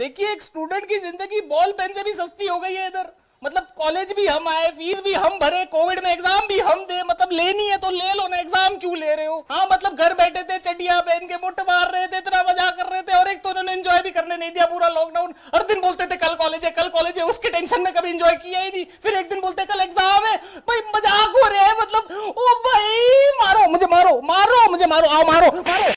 देखिए एक स्टूडेंट की जिंदगी बॉल पेन से भी सस्ती हो गई है इधर मतलब कॉलेज भी हम आए फीस भी हम भरे कोविड में एग्जाम भी हम दे मतलब लेनी है तो ले लो ना एग्जाम क्यों ले रहे हो हाँ मतलब घर बैठे थे चटिया पहन के मुठ मार रहे थे इतना मजा कर रहे थे और एक तो उन्होंने एंजॉय भी करने नहीं दिया पूरा लॉकडाउन हर दिन बोलते थे कल कॉलेज है कल कॉलेज है उसके टेंशन में कभी एंजॉय किया ही नहीं फिर एक दिन बोलते कल एग्जाम है भाई मजाक हो रहे हैं मतलब ओ भाई मारो मुझे मारो मारो मुझे मारो आओ मारो मारो